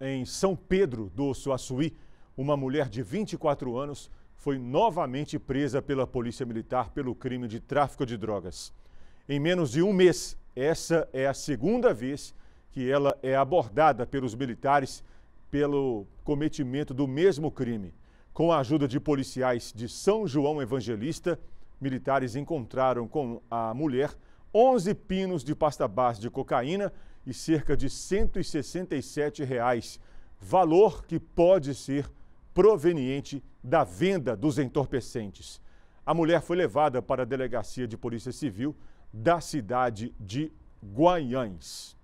em São Pedro do Suaçuí, uma mulher de 24 anos foi novamente presa pela Polícia Militar pelo crime de tráfico de drogas. Em menos de um mês, essa é a segunda vez que ela é abordada pelos militares pelo cometimento do mesmo crime. Com a ajuda de policiais de São João Evangelista, militares encontraram com a mulher 11 pinos de pasta base de cocaína e cerca de R$ 167,00, valor que pode ser proveniente da venda dos entorpecentes. A mulher foi levada para a delegacia de polícia civil da cidade de Guaiães.